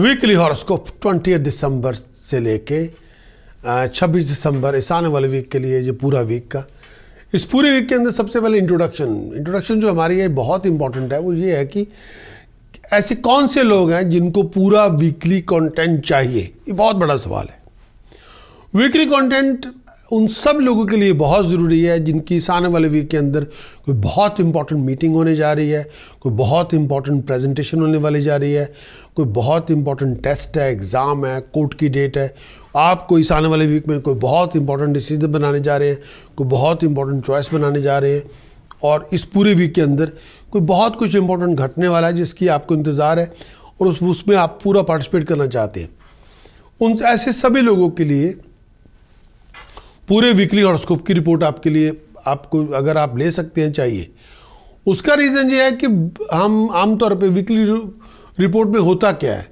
weekly horoscope 20 दिसंबर से लेके 26 दिसंबर इस आने वाले वीक के लिए ये पूरा वीक का इस पूरे वीक के अंदर सबसे पहले इंट्रोडक्शन इंट्रोडक्शन जो हमारी है बहुत इंपॉर्टेंट है वो ये है कि ऐसे कौन से लोग हैं जिनको पूरा वीकली कंटेंट चाहिए ये बहुत बड़ा सवाल है वीकली कंटेंट उन सब लोगों के लिए बहुत ज़रूरी है जिनकी इस आने वाले वीक के अंदर कोई बहुत इंपॉर्टेंट मीटिंग होने जा रही है कोई बहुत इंपॉर्टेंट प्रेजेंटेशन होने वाली जा रही है कोई बहुत इंपॉर्टेंट टेस्ट है एग्ज़ाम है कोर्ट की डेट है आपको इस आने वाले वीक में कोई बहुत इंपॉर्टेंट डिसीजन बनाने जा रहे हैं कोई बहुत इंपॉर्टेंट चॉइस बनाने जा रहे हैं और इस पूरे वीक के अंदर कोई बहुत कुछ इंपॉर्टेंट घटने वाला है जिसकी आपको इंतज़ार है और उस उसमें आप पूरा पार्टिसिपेट करना चाहते हैं उन ऐसे सभी लोगों के लिए पूरे वीकली हॉरोस्कोप की रिपोर्ट आपके लिए आपको अगर आप ले सकते हैं चाहिए उसका रीज़न ये है कि हम आमतौर पर वीकली रिपोर्ट में होता क्या है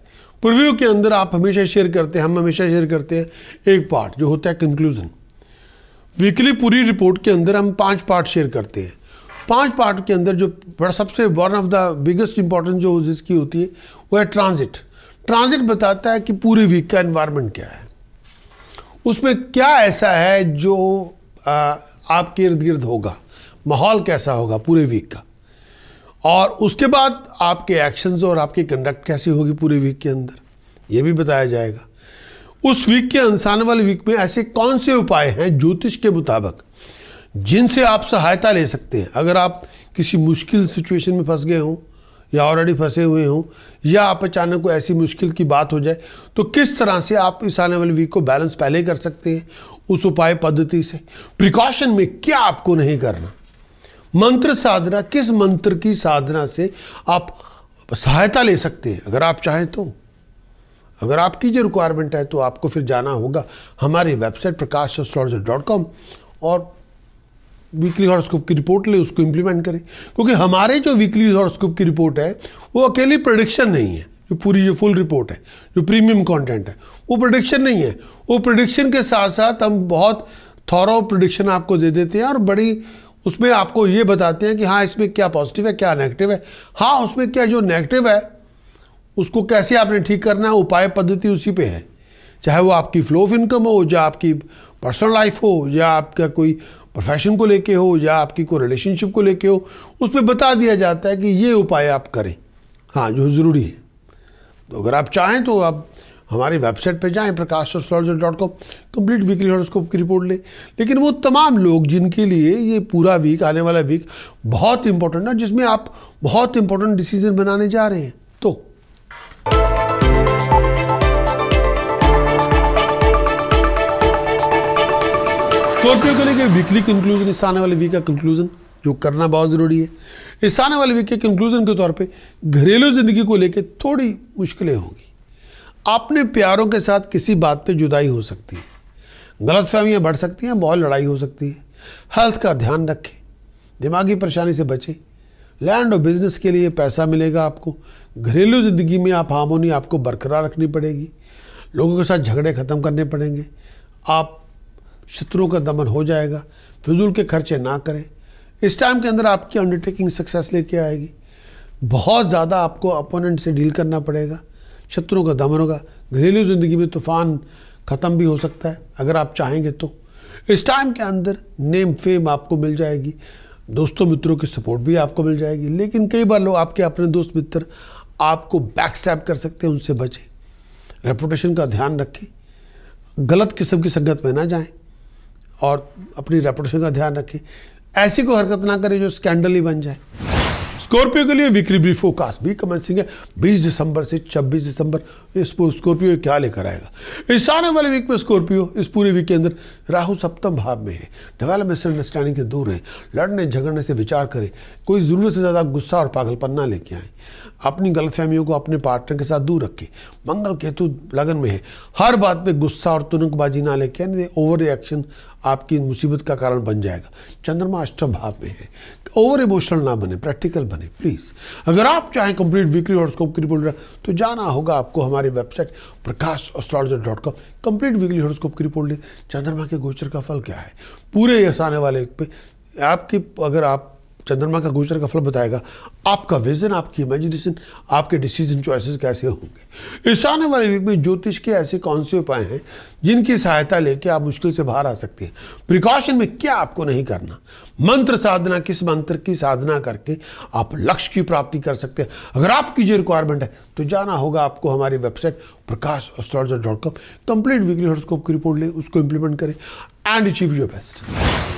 प्रिव्यू के अंदर आप हमेशा शेयर करते हैं हम हमेशा शेयर करते हैं एक पार्ट जो होता है कंक्लूज़न वीकली पूरी रिपोर्ट के अंदर हम पांच पार्ट शेयर करते हैं पांच पार्ट के अंदर जो बड़ा सबसे one of the biggest important जो जिसकी होती है वो है ट्रांजिट ट्रांजिट बताता है कि पूरे वीक का इन्वायरमेंट क्या है उसमें क्या ऐसा है जो आपके इर्द गिर्द होगा माहौल कैसा होगा पूरे वीक का और उसके बाद आपके एक्शंस और आपकी कंडक्ट कैसी होगी पूरे वीक के अंदर ये भी बताया जाएगा उस वीक के इंसान वाले वीक में ऐसे कौन से उपाय हैं ज्योतिष के मुताबिक जिनसे आप सहायता ले सकते हैं अगर आप किसी मुश्किल सिचुएशन में फंस गए हों या ऑलरेडी फंसे हुए हों या आप अचानक को ऐसी मुश्किल की बात हो जाए तो किस तरह से आप इस आने वाले वीक को बैलेंस पहले कर सकते हैं उस उपाय पद्धति से प्रिकॉशन में क्या आपको नहीं करना मंत्र साधना किस मंत्र की साधना से आप सहायता ले सकते हैं अगर आप चाहें तो अगर आपकी जो रिक्वायरमेंट है तो आपको फिर जाना होगा हमारी वेबसाइट प्रकाश और और वीकली हॉरोस्कोप की रिपोर्ट ले उसको इम्प्लीमेंट करें क्योंकि हमारे जो वीकली हॉरोस्कोप की रिपोर्ट है वो अकेली प्रोडिक्शन नहीं है जो पूरी जो फुल रिपोर्ट है जो प्रीमियम कंटेंट है वो प्रोडिक्शन नहीं है वो प्रोडिक्शन के साथ साथ हम बहुत थॉरो प्रोडिक्शन आपको दे देते हैं और बड़ी उसमें आपको ये बताते हैं कि हाँ इसमें क्या पॉजिटिव है क्या नेगेटिव है हाँ उसमें क्या जो नेगेटिव है उसको कैसे आपने ठीक करना है उपाय पद्धति उसी पर है चाहे वो आपकी फ्लो ऑफ इनकम हो या आपकी पर्सनल लाइफ हो या आपका कोई प्रोफेशन को लेके हो या आपकी कोई रिलेशनशिप को लेके हो उस पर बता दिया जाता है कि ये उपाय आप करें हाँ जो ज़रूरी है तो अगर आप चाहें तो आप हमारी वेबसाइट पर जाएं Prakash dot com complete weekly horoscope की रिपोर्ट लें लेकिन वो तमाम लोग जिनके लिए ये पूरा वीक आने वाला वीक बहुत इंपॉर्टेंट है जिसमें आप बहुत इंपॉर्टेंट डिसीजन बनाने जा रहे हैं तो छोटे को लेकर वीकली कंक्लूजन इस आने वाले वीक का कंक्लूजन जो करना बहुत ज़रूरी है इस आने वाले वीक के कंक्लूजन के तौर पे घरेलू ज़िंदगी को लेकर थोड़ी मुश्किलें होंगी अपने प्यारों के साथ किसी बात पे जुदाई हो सकती है गलत फहमियाँ बढ़ सकती हैं बहुत लड़ाई हो सकती है हेल्थ का ध्यान रखें दिमागी परेशानी से बचें लैंड और बिजनेस के लिए पैसा मिलेगा आपको घरेलू ज़िंदगी में आप हार्मोनी आपको बरकरार रखनी पड़ेगी लोगों के साथ झगड़े ख़त्म करने पड़ेंगे आप शत्रुओं का दमन हो जाएगा फिजूल के खर्चे ना करें इस टाइम के अंदर आपकी अंडरटेकिंग सक्सेस लेके आएगी बहुत ज़्यादा आपको अपोनेंट से डील करना पड़ेगा शत्रुओं का दमन होगा घरेलू ज़िंदगी में तूफान ख़त्म भी हो सकता है अगर आप चाहेंगे तो इस टाइम के अंदर नेम फेम आपको मिल जाएगी दोस्तों मित्रों की सपोर्ट भी आपको मिल जाएगी लेकिन कई बार लोग आपके अपने दोस्त मित्र आपको बैक स्टैप कर सकते हैं उनसे बचें रेपुटेशन का ध्यान रखें गलत किस्म की संगत में ना जाएं और अपनी रेपुटेशन का ध्यान रखें ऐसी कोई हरकत ना करें जो स्कैंडल ही बन जाए स्कॉर्पियो के लिए वीकली भी फोकास्ट भी सिंह है बीस दिसंबर से छब्बीस दिसंबर स्कॉर्पियो क्या लेकर आएगा इस आने वाले वीक में स्कॉर्पियो इस पूरे वीक के अंदर राहु सप्तम भाव में है डेवलपमेंट अंडरस्टैंडिंग के दूर है लड़ने झगड़ने से विचार करें कोई ज़रूरत से ज़्यादा गुस्सा और पागलपन ना लेके आए अपनी गलतफहमियों को अपने पार्टनर के साथ दूर रखें मंगल केतु लगन में है हर बात पे गुस्सा और तुनकबाजी ना लेके आए ओवर रिएक्शन आपकी मुसीबत का कारण बन जाएगा चंद्रमा अष्टम भाव में है ओवर इमोशनल ना बने प्रैक्टिकल बने प्लीज़ अगर आप चाहें कंप्लीट वीकली हॉरोस्कोप की रिपोर्ट तो जाना होगा आपको हमारी website Prakash astrologer dot com complete weekly horoscope की रिपोर्ट ले चंद्रमा के गोचर का फल क्या है पूरे आने वाले पे आपकी अगर आप चंद्रमा का गोचर का फल बताएगा आपका विजन आपकी इमेजिनेशन आपके डिसीजन चॉइसेस कैसे होंगे इस आने वाले युग में ज्योतिष के ऐसे कौन से उपाय हैं जिनकी सहायता लेके आप मुश्किल से बाहर आ सकते हैं प्रिकॉशन में क्या आपको नहीं करना मंत्र साधना किस मंत्र की साधना करके आप लक्ष्य की प्राप्ति कर सकते हैं अगर आपकी जो रिक्वायरमेंट है तो जाना होगा आपको हमारी website Prakash astrologer dot com complete weekly horoscope की रिपोर्ट लें उसको इंप्लीमेंट करें एंड अचीव योर बेस्ट